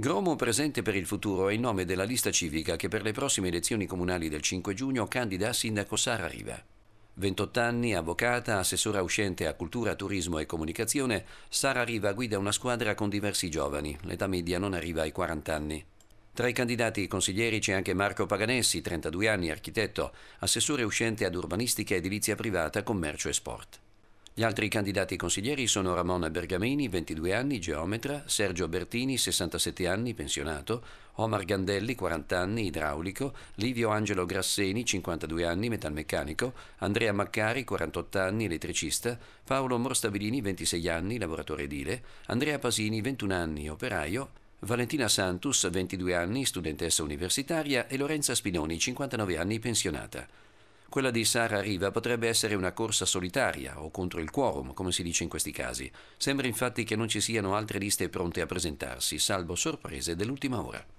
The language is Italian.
Gromo presente per il futuro è il nome della lista civica che per le prossime elezioni comunali del 5 giugno candida a sindaco Sara Riva. 28 anni, avvocata, assessora uscente a cultura, turismo e comunicazione, Sara Riva guida una squadra con diversi giovani, l'età media non arriva ai 40 anni. Tra i candidati consiglieri c'è anche Marco Paganessi, 32 anni, architetto, assessore uscente ad urbanistica, edilizia privata, commercio e sport. Gli altri candidati consiglieri sono Ramona Bergamini, 22 anni, geometra, Sergio Bertini, 67 anni, pensionato, Omar Gandelli, 40 anni, idraulico, Livio Angelo Grasseni, 52 anni, metalmeccanico, Andrea Maccari, 48 anni, elettricista, Paolo Morstabilini, 26 anni, lavoratore edile, Andrea Pasini, 21 anni, operaio, Valentina Santus, 22 anni, studentessa universitaria e Lorenza Spinoni, 59 anni, pensionata. Quella di Sara Riva potrebbe essere una corsa solitaria o contro il quorum, come si dice in questi casi. Sembra infatti che non ci siano altre liste pronte a presentarsi, salvo sorprese dell'ultima ora.